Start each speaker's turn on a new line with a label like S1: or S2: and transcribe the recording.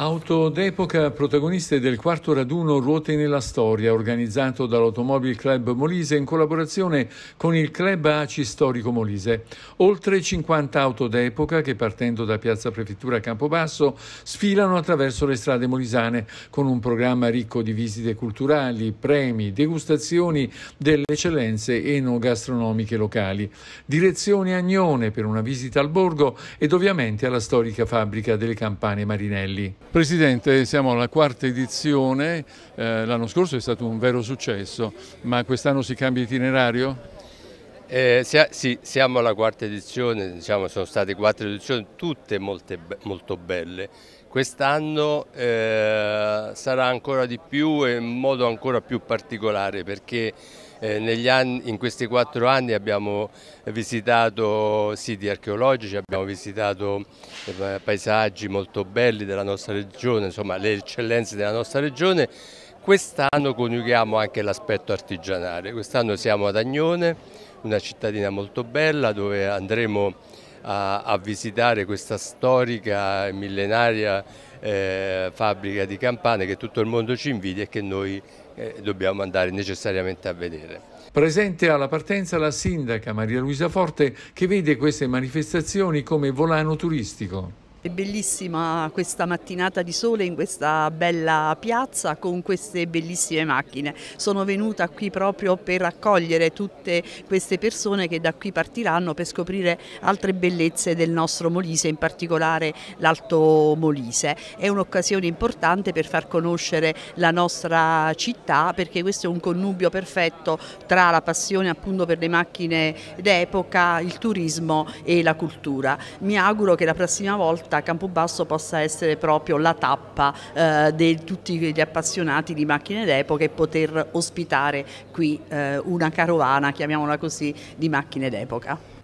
S1: Auto d'epoca protagoniste del quarto raduno Ruote nella Storia organizzato dall'Automobile Club Molise in collaborazione con il Club ACI Storico Molise. Oltre 50 auto d'epoca che partendo da Piazza Prefettura a Campobasso sfilano attraverso le strade molisane con un programma ricco di visite culturali, premi, degustazioni delle eccellenze enogastronomiche locali. Direzione Agnone per una visita al borgo ed ovviamente alla storica fabbrica delle campane Marinelli. Presidente, siamo alla quarta edizione, eh, l'anno scorso è stato un vero successo,
S2: ma quest'anno si cambia itinerario? Eh, sì, siamo alla quarta edizione, diciamo, sono state quattro edizioni, tutte molte, molto belle. Quest'anno eh, sarà ancora di più e in modo ancora più particolare perché eh, anni, in questi quattro anni abbiamo visitato siti archeologici, abbiamo visitato eh, paesaggi molto belli della nostra regione, insomma le eccellenze della nostra regione. Quest'anno coniughiamo anche l'aspetto artigianale, quest'anno siamo ad Agnone, una cittadina molto bella dove andremo a, a visitare questa storica e millenaria eh, fabbrica di campane che tutto il mondo ci invidia e che noi eh, dobbiamo andare necessariamente a vedere.
S1: Presente alla partenza la sindaca Maria Luisa Forte che vede queste manifestazioni come volano turistico.
S3: È bellissima questa mattinata di sole in questa bella piazza con queste bellissime macchine. Sono venuta qui proprio per accogliere tutte queste persone che da qui partiranno per scoprire altre bellezze del nostro Molise, in particolare l'Alto Molise. È un'occasione importante per far conoscere la nostra città perché questo è un connubio perfetto tra la passione appunto per le macchine d'epoca, il turismo e la cultura. Mi auguro che la prossima volta volta a Campobasso possa essere proprio la tappa eh, di tutti gli appassionati di macchine d'epoca e poter ospitare qui eh, una carovana, chiamiamola così, di macchine d'epoca.